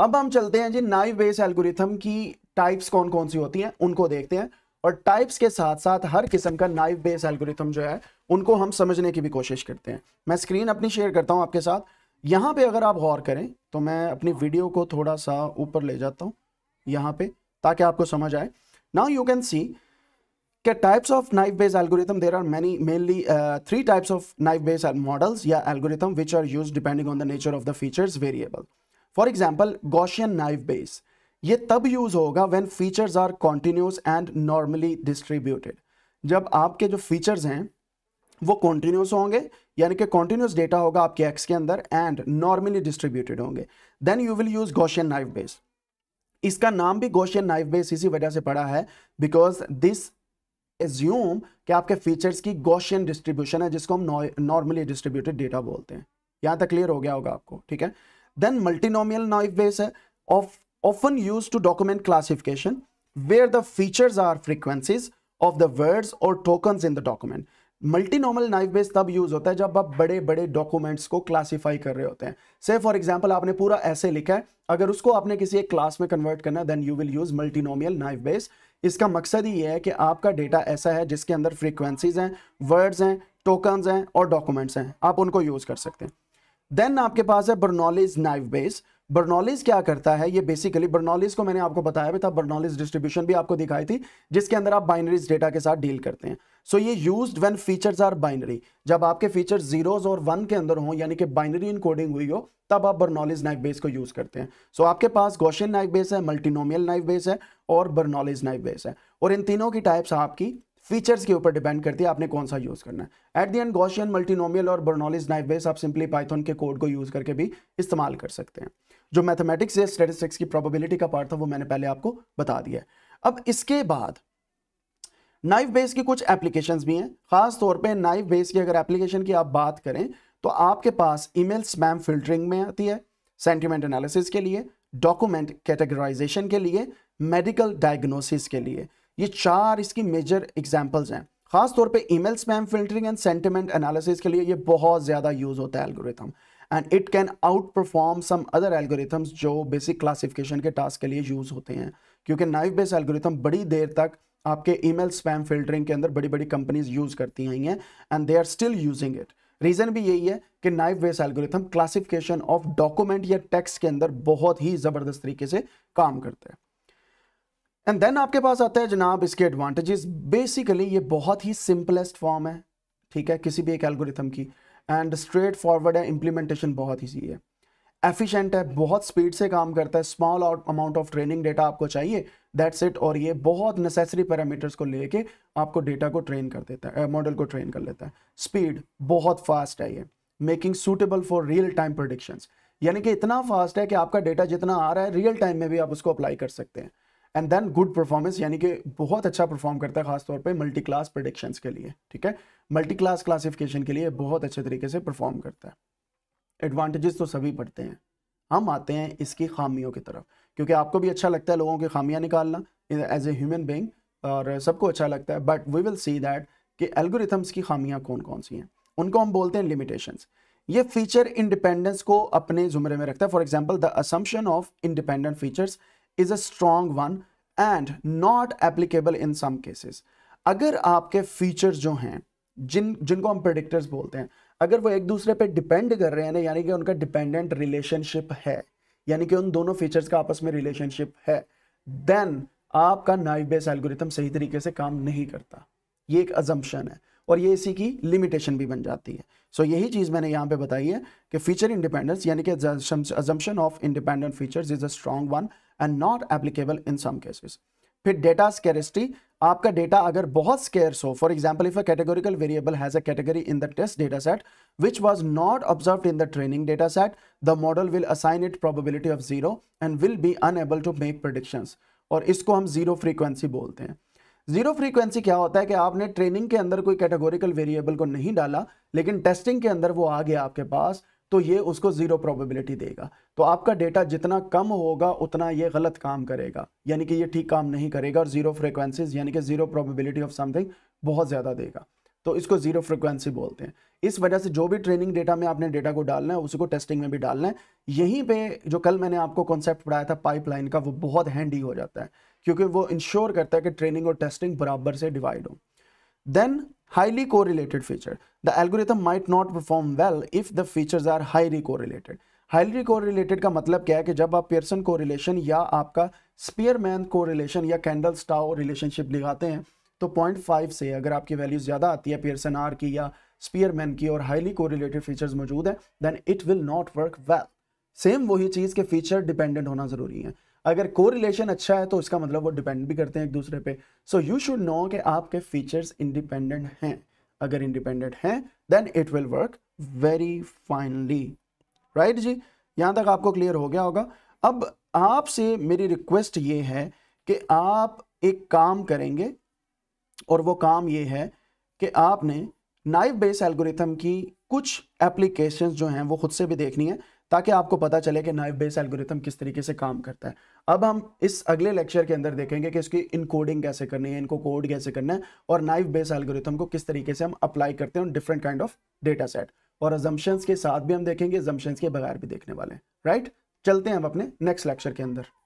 अब हम चलते हैं जी नाइव बेस एल्गोरिथम की टाइप्स कौन कौन सी होती हैं उनको देखते हैं और टाइप्स के साथ साथ हर किस्म का नाइव बेस एल्गोरिथम जो है उनको हम समझने की भी कोशिश करते हैं मैं स्क्रीन अपनी शेयर करता हूं आपके साथ यहाँ पे अगर आप गौर करें तो मैं अपनी वीडियो को थोड़ा सा ऊपर ले जाता हूँ यहाँ पे ताकि आपको समझ आए नाउ यू कैन सी के types of naive Bayes algorithm there are many mainly three types of naive Bayes models या algorithm which are use depending on the nature of the features variable for example Gaussian naive Bayes ये तब use होगा when features are continuous and normally distributed जब आपके जो features हैं वो continuous होंगे यानी कि कॉन्टिन्यूस डेटा होगा आपके एक्स के अंदर एंड नॉर्मली डिस्ट्रीब्यूटेड होंगे then you will use Gaussian naive Bayes इसका नाम भी गोशियन नाइफ बेस इसी वजह से पड़ा है बिकॉज दिस एज्यूम कि आपके फीचर्स की गोशियन डिस्ट्रीब्यूशन है जिसको हम नॉर्मली डिस्ट्रीब्यूटेड डेटा बोलते हैं यहां तक क्लियर हो गया होगा आपको ठीक है Then multinomial Naif Bayes है of often used to document classification where the features are frequencies of the words or tokens in the document. Multinomial naive Bayes तब यूज होता है जब आप बड़े बड़े डॉक्यूमेंट्स को क्लासिफाई कर रहे होते हैं से फॉर एग्जाम्पल आपने पूरा ऐसे लिखा है अगर उसको आपने किसी एक क्लास में कन्वर्ट करना है then you will use multinomial naive Bayes इसका मकसद ही है कि आपका डेटा ऐसा है जिसके अंदर फ्रीक्वेंसीज हैं वर्ड्स हैं टोकन हैं और डॉक्यूमेंट्स हैं आप उनको यूज कर सकते हैं देन आपके पास है बर्नॉलिज नाइफ बेस बर्नॉलिज क्या करता है ये बेसिकली बर्नॉलिज को मैंने आपको बताया भी था बर्नॉलिज डिस्ट्रीब्यूशन भी आपको दिखाई थी जिसके अंदर आप बाइनरीज डेटा के साथ डील करते हैं सो ये use when features are binary जब आपके फीचर जीरोज और वन के अंदर हो यानी कि बाइनरी इनकोडिंग हुई हो तब आप बर्नॉलिज नाइफ बेस को यूज करते हैं सो so, आपके पास गोशियन नाइफ बेस है मल्टीनोमियल नाइफ बेस है और बर्नॉलिज नाइफ बेस है और इन तीनों की टाइप्स आपकी फीचर्स के ऊपर डिपेंड करती है आपने कौन सा यूज़ करना है at the end Gaussian multinomial और बर्नोलिज नाइफ बेस आप सिंपली पाइथन के कोड को यूज़ करके भी इस्तेमाल कर सकते हैं जो मैथमेटिक्स या स्टेटिस्टिक्स की प्रोबेबिलिटी का पार्ट था वो मैंने पहले आपको बता दिया अब इसके बाद नाइफ बेस की कुछ एप्लीकेशन भी हैं खास तौर पर नाइफ बेस की अगर एप्लीकेशन की आप बात करें तो आपके पास ईमेल स्पैम फिल्टरिंग में आती है सेंटिमेंट एनालिसिस के लिए डॉक्यूमेंट कैटेगराइजेशन के लिए मेडिकल डायग्नोसिस के लिए ये चार इसकी मेजर एग्जाम्पल्स हैं खास तौर पे email spam filtering and sentiment analysis के लिए ये बहुत ज़्यादा यूज़ होता है algorithm and it can outperform some other algorithms जो बेसिक क्लासिफिकेशन के टास्क के लिए यूज़ होते हैं क्योंकि नाइफ बेस एल्गोरिथम बड़ी देर तक आपके ईमेल स्पैम फिल्टरिंग के अंदर बड़ी बड़ी कंपनीज यूज़ करती आई हैं and they are still using it reason भी यही है कि naive Bayes algorithm classification of document या टेक्स्ट के अंदर बहुत ही ज़बरदस्त तरीके से काम करते हैं एंड देन आपके पास आता है जनाब इसके एडवांटेजेस बेसिकली ये बहुत ही सिंपलेस्ट फॉर्म है ठीक है किसी भी एक एल्गोरिथम की एंड स्ट्रेट फॉरवर्ड है इम्प्लीमेंटेशन बहुत ईजी है एफिशिएंट है बहुत स्पीड से काम करता है small amount of training data आपको चाहिए दैट्स इट और ये बहुत नेसेसरी पैरामीटर्स को लेके आपको डेटा को ट्रेन कर देता है मॉडल को ट्रेन कर लेता है स्पीड बहुत फास्ट है ये making suitable for real time predictions यानी कि इतना फास्ट है कि आपका डेटा जितना आ रहा है रियल टाइम में भी आप उसको अप्लाई कर सकते हैं एंड देन गुड परफॉर्मेंस यानी कि बहुत अच्छा परफॉर्म करता है खासतौर पर मल्टी क्लास प्रडिक्शंस के लिए ठीक है मल्टी क्लास क्लासिफिकेशन के लिए बहुत अच्छे तरीके से परफॉर्म करता है एडवांटेजेस तो सभी पढ़ते हैं हम आते हैं इसकी खामियों की तरफ क्योंकि आपको भी अच्छा लगता है लोगों की खामियाँ निकालना एज ए ह्यूमन बींग और सबको अच्छा लगता है but we will see that कि एल्गोरिथम्स की खामियाँ कौन कौन सी हैं उनको हम बोलते हैं लिमिटेशंस ये फीचर इंडिपेंडेंस को अपने जुमरे में रखता है for example the assumption of independent features is a strong one and not applicable in some cases अगर आपके फीचर्स जो हैं जिन जिनको हम प्रडिक्टर्स बोलते हैं अगर वो एक दूसरे पे डिपेंड कर रहे हैं ना यानी कि उनका डिपेंडेंट रिलेशनशिप है यानी कि उन दोनों फीचर्स का आपस में रिलेशनशिप है देन आपका नाइव बेस एल्गोरिथम सही तरीके से काम नहीं करता ये एक अजम्पन है और ये इसी की लिमिटेशन भी बन जाती है सो so, यही चीज़ मैंने यहाँ पे बताई है कि फीचर इंडिपेंडेंस यानी कि assumption of independent features is a strong one and not applicable in some cases फिर डेटा स्केरिस्टी आपका डेटा अगर बहुत स्केयर्स हो for example if a categorical variable has a category in the test data set which was not observe in the training data set the model will assign it probability of zero and will be unable to make predictions और इसको हम zero frequency बोलते हैं zero frequency क्या होता है कि आपने ट्रेनिंग के अंदर कोई कैटेगोरिकल वेरिएबल को नहीं डाला लेकिन टेस्टिंग के अंदर वो आ गया आपके पास तो ये उसको ज़ीरो प्रोबेबिलिटी देगा तो आपका डेटा जितना कम होगा उतना ये गलत काम करेगा यानी कि ये ठीक काम नहीं करेगा और ज़ीरो फ्रिक्वेंसीज यानी कि ज़ीरो प्रोबेबिलिटी ऑफ समथिंग बहुत ज़्यादा देगा तो इसको जीरो फ्रिक्वेंसी बोलते हैं इस वजह से जो भी ट्रेनिंग डेटा में आपने डेटा को डालना है उसी को टेस्टिंग में भी डालना है यहीं पे जो कल मैंने आपको कॉन्सेप्ट पढ़ाया था पाइपलाइन का वो बहुत हैंडी हो जाता है क्योंकि वो इंश्योर करता है कि ट्रेनिंग और टेस्टिंग बराबर से डिवाइड हो Then highly correlated feature. The algorithm might not perform well if the features are highly correlated. Highly correlated का मतलब क्या है कि जब आप पेयरसन कोरिलेशन या आपका स्पीयरमैन कोरिलेशन या कैंडल स्टाओ रिलेशनशिप दिखाते हैं तो 0.5 से अगर आपकी वैल्यू ज़्यादा आती है पेयरसन आर की या स्पीयरमैन की और हाईली कोरिलेटेड फीचर्स मौजूद हैं then it will not work well same वही चीज़ के फीचर डिपेंडेंट होना ज़रूरी है अगर रिलेशन अच्छा है तो इसका मतलब वो डिपेंड भी करते हैं एक दूसरे पे सो यू शुड नो कि आपके फीचर्स इंडिपेंडेंट हैं अगर इंडिपेंडेंट हैं then it will work very finely right जी यहाँ तक आपको क्लियर हो गया होगा अब आपसे मेरी रिक्वेस्ट ये है कि आप एक काम करेंगे और वो काम ये है कि आपने नाइव बेस एल्गोरिथम की कुछ एप्लीकेशंस जो हैं वो खुद से भी देखनी है ताकि आपको पता चले कि नाइफ बेस एल्गोरिथम किस तरीके से काम करता है अब हम इस अगले लेक्चर के अंदर देखेंगे कि इसकी इनकोडिंग कैसे करनी है इनको कोड कैसे करना है और नाइफ बेस एल्गोरिथम को किस तरीके से हम अप्लाई करते हैं different kind of data set और अजम्पन्स के साथ भी हम देखेंगे अजम्पन्स के बगैर भी देखने वाले हैं राइट चलते हैं हम अपने नेक्स्ट लेक्चर के अंदर